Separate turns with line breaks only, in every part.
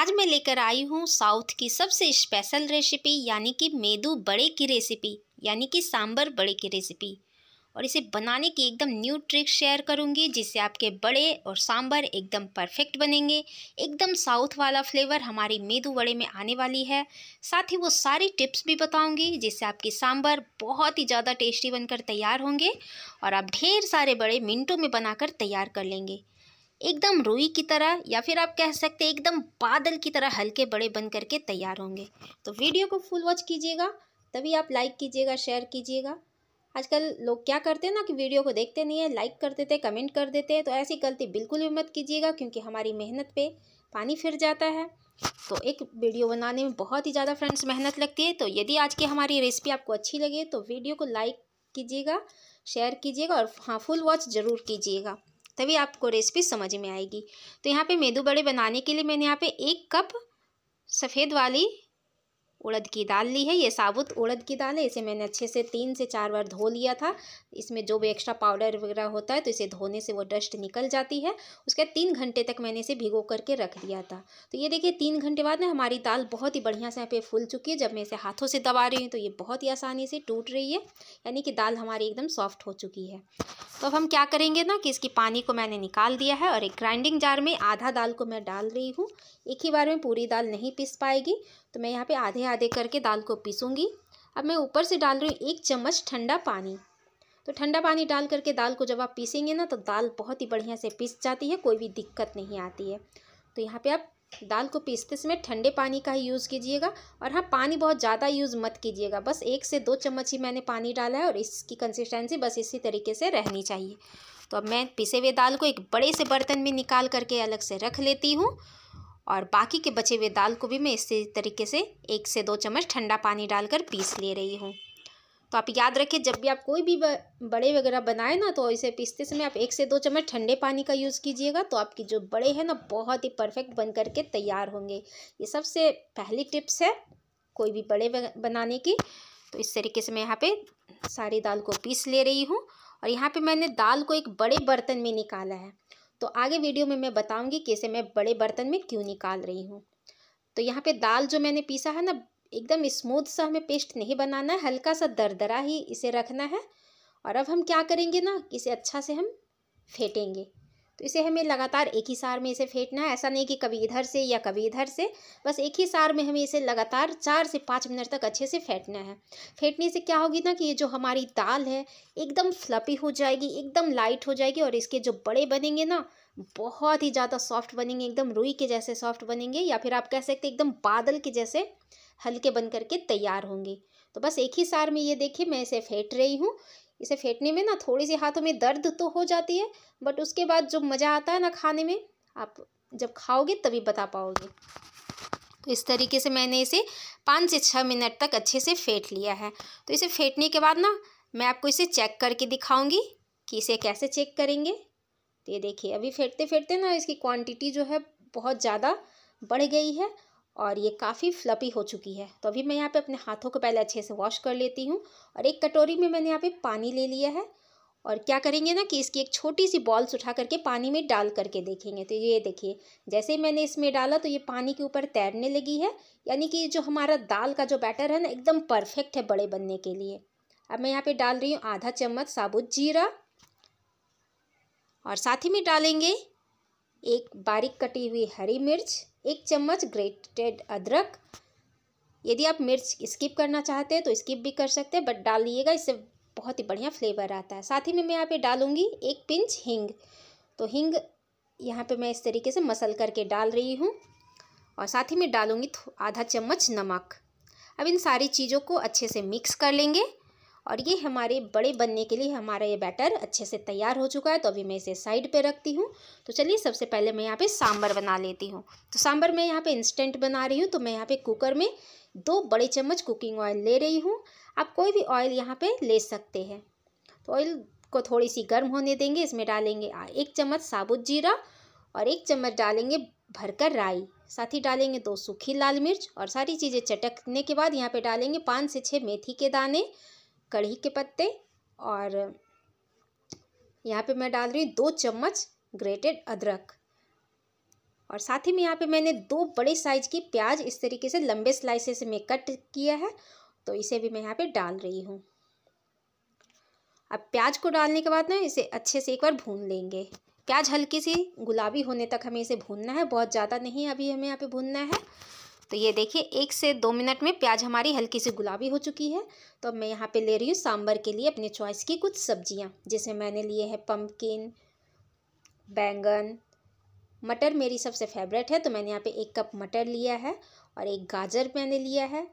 आज मैं लेकर आई हूँ साउथ की सबसे स्पेशल रेसिपी यानी कि मेदू बड़े की रेसिपी यानी कि सांबर बड़े की रेसिपी और इसे बनाने की एकदम न्यू ट्रिक शेयर करूँगी जिससे आपके बड़े और सांबर एकदम परफेक्ट बनेंगे एकदम साउथ वाला फ्लेवर हमारी मेदू बड़े में आने वाली है साथ ही वो सारी टिप्स भी बताऊँगी जिससे आपके सांबर बहुत ही ज़्यादा टेस्टी बनकर तैयार होंगे और आप ढेर सारे बड़े मिनटों में बनाकर तैयार कर लेंगे एकदम रुई की तरह या फिर आप कह सकते हैं एकदम बादल की तरह हल्के बड़े बन करके तैयार होंगे तो वीडियो को फुल वॉच कीजिएगा तभी आप लाइक कीजिएगा शेयर कीजिएगा आजकल लोग क्या करते हैं ना कि वीडियो को देखते नहीं है लाइक कर देते कमेंट कर देते हैं तो ऐसी गलती बिल्कुल भी मत कीजिएगा क्योंकि हमारी मेहनत पे पानी फिर जाता है तो एक वीडियो बनाने में बहुत ही ज़्यादा फ्रेंड्स मेहनत लगती है तो यदि आज की हमारी रेसिपी आपको अच्छी लगे तो वीडियो को लाइक कीजिएगा शेयर कीजिएगा और हाँ फुल वॉच ज़रूर कीजिएगा तभी आपको रेसिपी समझ में आएगी तो यहाँ पे मेदू बड़े बनाने के लिए मैंने यहाँ पे एक कप सफ़ेद वाली उड़द की दाल ली है ये साबुत उड़द की दाल है इसे मैंने अच्छे से तीन से चार बार धो लिया था इसमें जो भी एक्स्ट्रा पाउडर वगैरह होता है तो इसे धोने से वो डस्ट निकल जाती है उसके बाद तीन घंटे तक मैंने इसे भिगो करके रख दिया था तो ये देखिए तीन घंटे बाद ना हमारी दाल बहुत ही बढ़िया से यहाँ पे फूल चुकी है जब मैं इसे हाथों से दबा रही हूँ तो ये बहुत ही आसानी से टूट रही है यानी कि दाल हमारी एकदम सॉफ्ट हो चुकी है तो अब हम क्या करेंगे ना कि इसकी पानी को मैंने निकाल दिया है और एक ग्राइंडिंग जार में आधा दाल को मैं डाल रही हूँ एक ही बार में पूरी दाल नहीं पीस पाएगी तो मैं यहाँ पे आधे आधे करके दाल को पीसूँगी अब मैं ऊपर से डाल रही हूँ एक चम्मच ठंडा पानी तो ठंडा पानी डाल करके दाल को जब आप पीसेंगे ना तो दाल बहुत ही बढ़िया से पीस जाती है कोई भी दिक्कत नहीं आती है तो यहाँ पर आप दाल को पीसते समय ठंडे पानी का ही यूज़ कीजिएगा और हाँ पानी बहुत ज़्यादा यूज़ मत कीजिएगा बस एक से दो चम्मच ही मैंने पानी डाला है और इसकी कंसिस्टेंसी बस इसी तरीके से रहनी चाहिए तो अब मैं पिसे हुए दाल को एक बड़े से बर्तन में निकाल करके अलग से रख लेती हूँ और बाकी के बचे हुए दाल को भी मैं इसी तरीके से एक से दो चम्मच ठंडा पानी डालकर पीस ले रही हूँ तो आप याद रखें जब भी आप कोई भी बड़े वगैरह बनाए ना तो इसे पीसते समय आप एक से दो चम्मच ठंडे पानी का यूज़ कीजिएगा तो आपकी जो बड़े हैं ना बहुत ही परफेक्ट बन करके तैयार होंगे ये सबसे पहली टिप्स है कोई भी बड़े बनाने की तो इस तरीके से मैं यहाँ पे सारी दाल को पीस ले रही हूँ और यहाँ पे मैंने दाल को एक बड़े बर्तन में निकाला है तो आगे वीडियो में मैं बताऊँगी कैसे मैं बड़े बर्तन में क्यों निकाल रही हूँ तो यहाँ पे दाल जो मैंने पीसा है ना एकदम स्मूथ सा हमें पेस्ट नहीं बनाना है हल्का सा दरदरा ही इसे रखना है और अब हम क्या करेंगे ना इसे अच्छा से हम फेंटेंगे तो इसे हमें लगातार एक ही सार में इसे फेंटना है ऐसा नहीं कि कभी इधर से या कभी इधर से बस एक ही सार में हमें इसे लगातार चार से पाँच मिनट तक अच्छे से फेंटना है फेंटने से क्या होगी ना कि ये जो हमारी दाल है एकदम फ्लपी हो जाएगी एकदम लाइट हो जाएगी और इसके जो बड़े बनेंगे ना बहुत ही ज़्यादा सॉफ्ट बनेंगे एकदम रुई के जैसे सॉफ्ट बनेंगे या फिर आप कह सकते एकदम बादल के जैसे हल्के बन करके तैयार होंगे तो बस एक ही सार में ये देखिए मैं इसे फेंट रही हूँ इसे फेंटने में ना थोड़ी सी हाथों में दर्द तो हो जाती है बट उसके बाद जो मज़ा आता है ना खाने में आप जब खाओगे तभी बता पाओगे तो इस तरीके से मैंने इसे पाँच से छः मिनट तक अच्छे से फेंट लिया है तो इसे फेंटने के बाद ना मैं आपको इसे चेक करके दिखाऊंगी कि इसे कैसे चेक करेंगे तो ये देखिए अभी फेंटते फेंटते ना इसकी क्वांटिटी जो है बहुत ज़्यादा बढ़ गई है और ये काफ़ी फ्लपी हो चुकी है तो अभी मैं यहाँ पे अपने हाथों को पहले अच्छे से वॉश कर लेती हूँ और एक कटोरी में मैंने यहाँ पे पानी ले लिया है और क्या करेंगे ना कि इसकी एक छोटी सी बॉल्स उठा करके पानी में डाल करके देखेंगे तो ये देखिए जैसे ही मैंने इसमें डाला तो ये पानी के ऊपर तैरने लगी है यानी कि जो हमारा दाल का जो बैटर है ना एकदम परफेक्ट है बड़े बनने के लिए अब मैं यहाँ पर डाल रही हूँ आधा चम्मच साबुत जीरा और साथ ही में डालेंगे एक बारीक कटी हुई हरी मिर्च एक चम्मच ग्रेटेड अदरक यदि आप मिर्च स्किप करना चाहते हैं तो स्किप भी कर सकते हैं बट डाल लीजिएगा इससे बहुत ही बढ़िया फ्लेवर आता है साथ ही में मैं यहाँ पे डालूँगी एक पिंच हींग तो हिंग यहाँ पे मैं इस तरीके से मसल करके डाल रही हूँ और साथ ही में डालूँगी आधा चम्मच नमक अब इन सारी चीज़ों को अच्छे से मिक्स कर लेंगे और ये हमारे बड़े बनने के लिए हमारा ये बैटर अच्छे से तैयार हो चुका है तो अभी मैं इसे साइड पे रखती हूँ तो चलिए सबसे पहले मैं यहाँ पे सांभर बना लेती हूँ तो सांभर मैं यहाँ पे इंस्टेंट बना रही हूँ तो मैं यहाँ पे कुकर में दो बड़े चम्मच कुकिंग ऑयल ले रही हूँ आप कोई भी ऑयल यहाँ पर ले सकते हैं तो ऑयल को थोड़ी सी गर्म होने देंगे इसमें डालेंगे एक चम्मच साबुत जीरा और एक चम्मच डालेंगे भरकर राई साथ ही डालेंगे दो सूखी लाल मिर्च और सारी चीज़ें चटकने के बाद यहाँ पे डालेंगे पाँच से छः मेथी के दाने कढ़ी के पत्ते और यहाँ पे मैं डाल रही हूँ दो चम्मच ग्रेटेड अदरक और साथ ही में यहाँ पे मैंने दो बड़े साइज की प्याज इस तरीके से लंबे स्लाइसेस में कट किया है तो इसे भी मैं यहाँ पे डाल रही हूँ अब प्याज को डालने के बाद ना इसे अच्छे से एक बार भून लेंगे प्याज हल्की सी गुलाबी होने तक हमें इसे भूनना है बहुत ज़्यादा नहीं अभी हमें यहाँ पे भूनना है तो ये देखिए एक से दो मिनट में प्याज हमारी हल्की सी गुलाबी हो चुकी है तो अब मैं यहाँ पे ले रही हूँ सांभर के लिए अपने चॉइस की कुछ सब्जियाँ जैसे मैंने लिए हैं पम्पकिन बैंगन मटर मेरी सबसे फेवरेट है तो मैंने यहाँ पे एक कप मटर लिया है और एक गाजर मैंने लिया है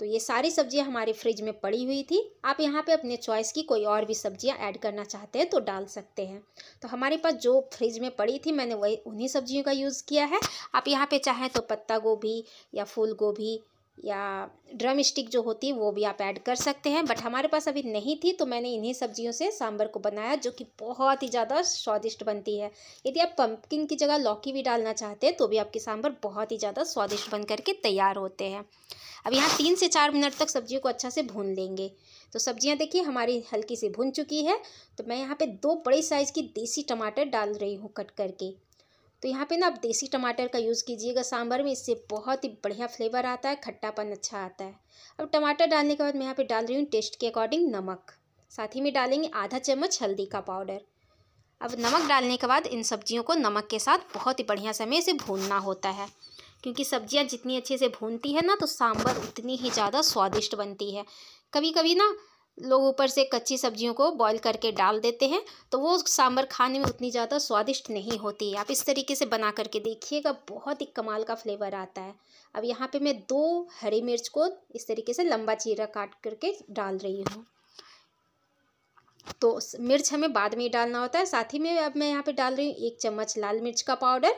तो ये सारी सब्जियां हमारे फ्रिज में पड़ी हुई थी आप यहाँ पे अपने चॉइस की कोई और भी सब्जियां ऐड करना चाहते हैं तो डाल सकते हैं तो हमारे पास जो फ्रिज में पड़ी थी मैंने वही उन्हीं सब्जियों का यूज़ किया है आप यहाँ पे चाहें तो पत्ता गोभी या फूल गोभी या ड्रम स्टिक जो होती है वो भी आप ऐड कर सकते हैं बट हमारे पास अभी नहीं थी तो मैंने इन्हीं सब्जियों से सांभर को बनाया जो कि बहुत ही ज़्यादा स्वादिष्ट बनती है यदि आप पम्पकिन की जगह लौकी भी डालना चाहते हैं तो भी आपके सांभर बहुत ही ज़्यादा स्वादिष्ट बन करके तैयार होते हैं अब यहाँ तीन से चार मिनट तक सब्जियों को अच्छा से भून लेंगे तो सब्जियाँ देखिए हमारी हल्की सी भुन चुकी है तो मैं यहाँ पर दो बड़े साइज़ की देसी टमाटर डाल रही हूँ कट करके तो यहाँ पे ना आप देसी टमाटर का यूज़ कीजिएगा सांभर में इससे बहुत ही बढ़िया फ्लेवर आता है खट्टापन अच्छा आता है अब टमाटर डालने के बाद मैं यहाँ पे डाल रही हूँ टेस्ट के अकॉर्डिंग नमक साथ ही में डालेंगे आधा चम्मच हल्दी का पाउडर अब नमक डालने के बाद इन सब्जियों को नमक के साथ बहुत ही बढ़िया समय इसे भूनना होता है क्योंकि सब्जियाँ जितनी अच्छे से भूनती है ना तो सांभर उतनी ही ज़्यादा स्वादिष्ट बनती है कभी कभी ना लोग ऊपर से कच्ची सब्जियों को बॉईल करके डाल देते हैं तो वो सांभर खाने में उतनी ज़्यादा स्वादिष्ट नहीं होती आप इस तरीके से बना करके देखिएगा बहुत ही कमाल का फ्लेवर आता है अब यहाँ पे मैं दो हरी मिर्च को इस तरीके से लंबा चीरा काट करके डाल रही हूँ तो मिर्च हमें बाद में डालना होता है साथ ही में अब मैं यहाँ पर डाल रही हूँ एक चम्मच लाल मिर्च का पाउडर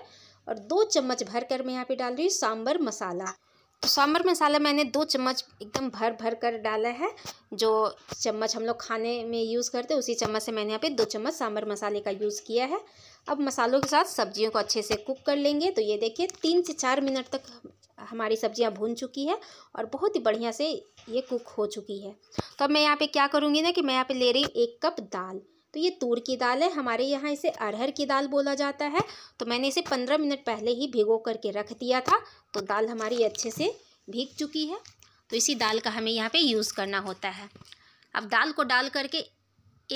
और दो चम्मच भर मैं यहाँ पर डाल रही हूँ सांबर मसाला सांबर मसाला मैंने दो चम्मच एकदम भर भर कर डाला है जो चम्मच हम लोग खाने में यूज़ करते हैं उसी चम्मच से मैंने यहाँ पे दो चम्मच सांभर मसाले का यूज़ किया है अब मसालों के साथ सब्जियों को अच्छे से कुक कर लेंगे तो ये देखिए तीन से चार मिनट तक हमारी सब्जियाँ भून चुकी है और बहुत ही बढ़िया से ये कुक हो चुकी है तो अब मैं यहाँ पे क्या करूँगी ना कि मैं यहाँ पे ले रही एक कप दाल तो ये तूर की दाल है हमारे यहाँ इसे अरहर की दाल बोला जाता है तो मैंने इसे पंद्रह मिनट पहले ही भिगो करके रख दिया था तो दाल हमारी अच्छे से भीग चुकी है तो इसी दाल का हमें यहाँ पर यूज़ करना होता है अब दाल को डाल करके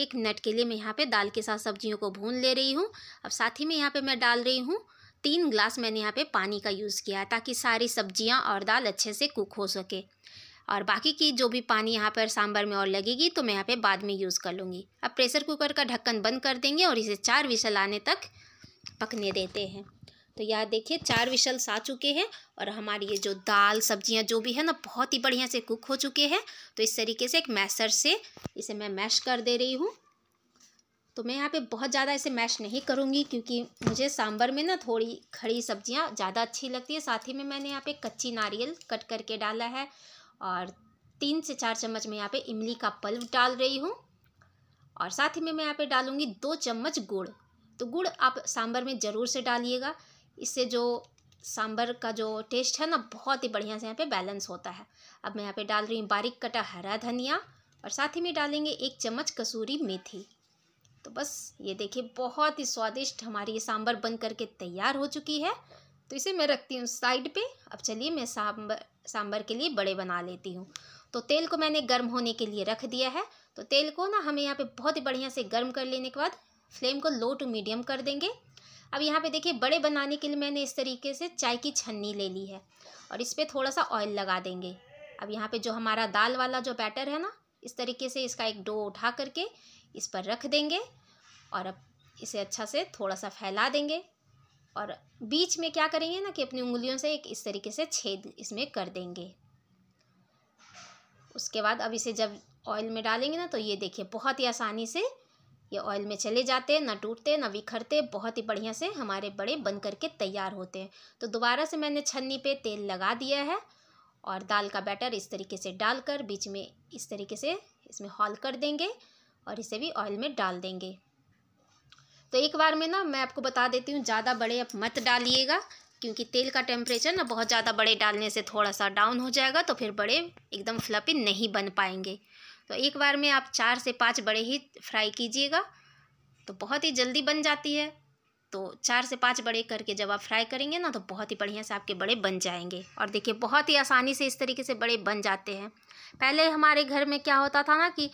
एक मिनट के लिए मैं यहाँ पे दाल के साथ सब्जियों को भून ले रही हूँ अब साथ ही में यहाँ पे मैं डाल रही हूँ तीन ग्लास मैंने यहाँ पे पानी का यूज़ किया है ताकि सारी सब्जियाँ और दाल अच्छे से कुक हो सके और बाकी की जो भी पानी यहाँ पर सांभर में और लगेगी तो मैं यहाँ पे बाद में यूज़ कर लूँगी अब प्रेशर कुकर का ढक्कन बंद कर देंगे और इसे चार विशल आने तक पकने देते हैं तो यह देखिए चार विशल्स आ चुके हैं और हमारी ये जो दाल सब्जियाँ जो भी है ना बहुत ही बढ़िया से कुक हो चुके हैं तो इस तरीके से एक मैसर से इसे मैं मैश कर दे रही हूँ तो मैं यहाँ पे बहुत ज़्यादा इसे मैश नहीं करूँगी क्योंकि मुझे सांभर में ना थोड़ी खड़ी सब्जियाँ ज़्यादा अच्छी लगती है साथ ही में मैंने यहाँ पे कच्ची नारियल कट करके डाला है और तीन से चार चम्मच मैं यहाँ पे इमली का पल्व डाल रही हूँ और साथ ही में मैं यहाँ पे डालूँगी दो चम्मच गुड़ तो गुड़ आप सांभर में ज़रूर से डालिएगा इससे जो सांभर का जो टेस्ट है ना बहुत ही बढ़िया से यहाँ पे बैलेंस होता है अब मैं यहाँ पे डाल रही हूँ बारीक कटा हरा धनिया और साथ ही में डालेंगे एक चम्मच कसूरी मेथी तो बस ये देखिए बहुत ही स्वादिष्ट हमारी ये सांभर बन करके तैयार हो चुकी है तो इसे मैं रखती हूँ साइड पे अब चलिए मैं सांबर सांबर के लिए बड़े बना लेती हूँ तो तेल को मैंने गर्म होने के लिए रख दिया है तो तेल को ना हमें यहाँ पे बहुत ही बढ़िया से गर्म कर लेने के बाद फ्लेम को लो टू मीडियम कर देंगे अब यहाँ पे देखिए बड़े बनाने के लिए मैंने इस तरीके से चाय की छन्नी ले ली है और इस पर थोड़ा सा ऑयल लगा देंगे अब यहाँ पर जो हमारा दाल वाला जो बैटर है ना इस तरीके से इसका एक डो उठा करके इस पर रख देंगे और अब इसे अच्छा से थोड़ा सा फैला देंगे और बीच में क्या करेंगे ना कि अपनी उंगलियों से एक इस तरीके से छेद इसमें कर देंगे उसके बाद अब इसे जब ऑयल में डालेंगे ना तो ये देखिए बहुत ही आसानी से ये ऑयल में चले जाते हैं ना टूटते ना बिखरते बहुत ही बढ़िया से हमारे बड़े बन करके तैयार होते हैं तो दोबारा से मैंने छन्नी पे तेल लगा दिया है और दाल का बैटर इस तरीके से डालकर बीच में इस तरीके से इसमें हॉल कर देंगे और इसे भी ऑयल में डाल देंगे तो एक बार में ना मैं आपको बता देती हूँ ज़्यादा बड़े आप मत डालिएगा क्योंकि तेल का टेम्परेचर ना बहुत ज़्यादा बड़े डालने से थोड़ा सा डाउन हो जाएगा तो फिर बड़े एकदम फ्लपी नहीं बन पाएंगे तो एक बार में आप चार से पाँच बड़े ही फ्राई कीजिएगा तो बहुत ही जल्दी बन जाती है तो चार से पाँच बड़े करके जब आप फ्राई करेंगे ना तो बहुत ही बढ़िया से आपके बड़े बन जाएंगे और देखिए बहुत ही आसानी से इस तरीके से बड़े बन जाते हैं पहले हमारे घर में क्या होता था ना कि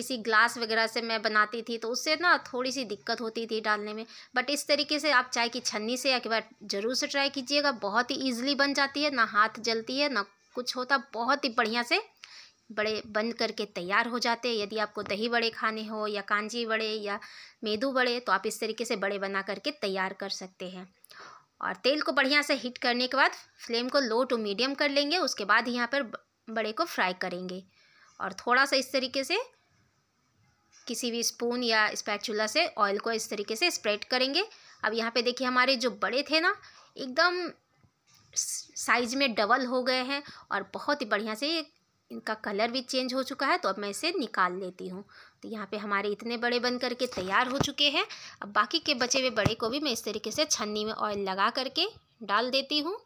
किसी ग्लास वगैरह से मैं बनाती थी तो उससे ना थोड़ी सी दिक्कत होती थी डालने में बट इस तरीके से आप चाय की छन्नी से एक बार ज़रूर से ट्राई कीजिएगा बहुत ही ईजिली बन जाती है ना हाथ जलती है ना कुछ होता बहुत ही बढ़िया से बड़े बन करके तैयार हो जाते हैं यदि आपको दही बड़े खाने हो या कांजी बड़े या मेदू बड़े तो आप इस तरीके से बड़े बना करके तैयार कर सकते हैं और तेल को बढ़िया से हीट करने के बाद फ्लेम को लो टू मीडियम कर लेंगे उसके बाद यहाँ पर बड़े को फ्राई करेंगे और थोड़ा सा इस तरीके से किसी भी स्पून या स्पैचुला से ऑयल को इस तरीके से स्प्रेड करेंगे अब यहाँ पे देखिए हमारे जो बड़े थे ना एकदम साइज में डबल हो गए हैं और बहुत ही बढ़िया से इनका कलर भी चेंज हो चुका है तो अब मैं इसे निकाल लेती हूँ तो यहाँ पे हमारे इतने बड़े बन करके तैयार हो चुके हैं अब बाकी के बचे हुए बड़े को भी मैं इस तरीके से छन्नी में ऑयल लगा करके डाल देती हूँ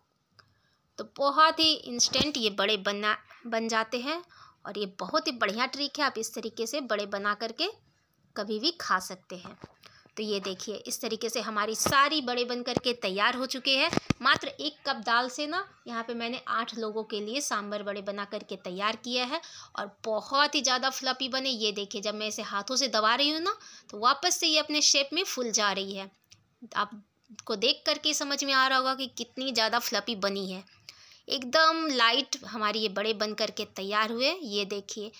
तो बहुत ही इंस्टेंट ये बड़े बनना बन जाते हैं और ये बहुत ही बढ़िया ट्रिक है आप इस तरीके से बड़े बना करके कभी भी खा सकते हैं तो ये देखिए इस तरीके से हमारी सारी बड़े बन करके तैयार हो चुके हैं मात्र एक कप दाल से ना यहाँ पे मैंने आठ लोगों के लिए सांभर बड़े बना करके तैयार किया है और बहुत ही ज़्यादा फ्लपी बने ये देखिए जब मैं इसे हाथों से दबा रही हूँ ना तो वापस से ये अपने शेप में फूल जा रही है आपको देख करके समझ में आ रहा होगा कि कितनी ज़्यादा फ्लपी बनी है एकदम लाइट हमारी ये बड़े बन करके तैयार हुए ये देखिए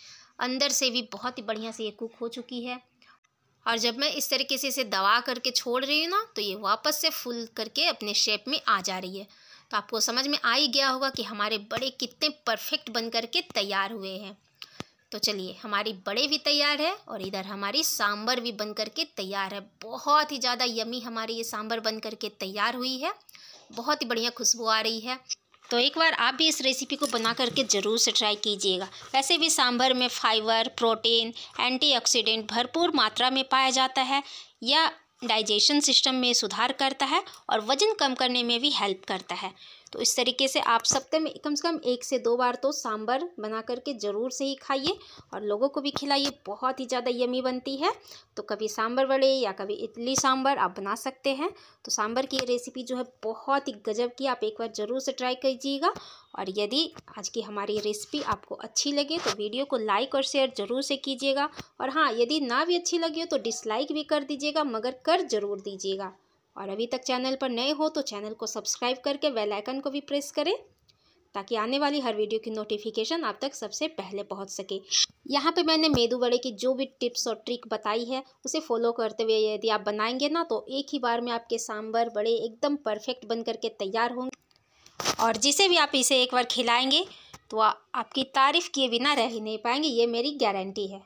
अंदर से भी बहुत ही बढ़िया से ये कुक हो चुकी है और जब मैं इस तरीके से इसे दबा करके छोड़ रही हूँ ना तो ये वापस से फुल करके अपने शेप में आ जा रही है तो आपको समझ में आ ही गया होगा कि हमारे बड़े कितने परफेक्ट बन करके तैयार हुए हैं तो चलिए हमारी बड़े भी तैयार है और इधर हमारी सांभर भी बन करके तैयार है बहुत ही ज़्यादा यमी हमारी ये सांबर बन करके तैयार हुई है बहुत ही बढ़िया खुशबू आ रही है तो एक बार आप भी इस रेसिपी को बना करके ज़रूर से ट्राई कीजिएगा वैसे भी सांभर में फाइबर प्रोटीन एंटीऑक्सीडेंट भरपूर मात्रा में पाया जाता है या डाइजेशन सिस्टम में सुधार करता है और वज़न कम करने में भी हेल्प करता है तो इस तरीके से आप सप्ते में कम से कम एक से दो बार तो सांभर बना करके ज़रूर से ही खाइए और लोगों को भी खिलाइए बहुत ही ज़्यादा यमी बनती है तो कभी सांभर वड़े या कभी इडली सांभर आप बना सकते हैं तो सांभर की रेसिपी जो है बहुत ही गजब की आप एक बार ज़रूर से ट्राई कीजिएगा और यदि आज की हमारी रेसिपी आपको अच्छी लगे तो वीडियो को लाइक और शेयर ज़रूर से कीजिएगा और हाँ यदि ना भी अच्छी लगी हो तो डिसलाइक भी कर दीजिएगा मगर कर ज़रूर दीजिएगा और अभी तक चैनल पर नए हो तो चैनल को सब्सक्राइब करके बेल आइकन को भी प्रेस करें ताकि आने वाली हर वीडियो की नोटिफिकेशन आप तक सबसे पहले पहुंच सके यहाँ पे मैंने मेदू बड़े की जो भी टिप्स और ट्रिक बताई है उसे फॉलो करते हुए यदि आप बनाएंगे ना तो एक ही बार में आपके सांभर बड़े एकदम परफेक्ट बन करके तैयार होंगे और जिसे भी आप इसे एक बार खिलाएंगे तो आपकी तारीफ़ किए बिना रह ही नहीं पाएंगे ये मेरी गारंटी है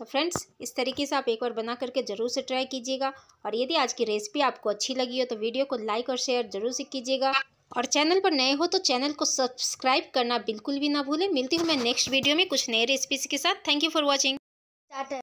तो फ्रेंड्स इस तरीके से आप एक बार बना करके ज़रूर से ट्राई कीजिएगा और यदि आज की रेसिपी आपको अच्छी लगी हो तो वीडियो को लाइक और शेयर जरूर से कीजिएगा और चैनल पर नए हो तो चैनल को सब्सक्राइब करना बिल्कुल भी ना भूलें मिलती हूँ मैं नेक्स्ट वीडियो में कुछ नए रेसिपीज के साथ थैंक यू फॉर वॉचिंग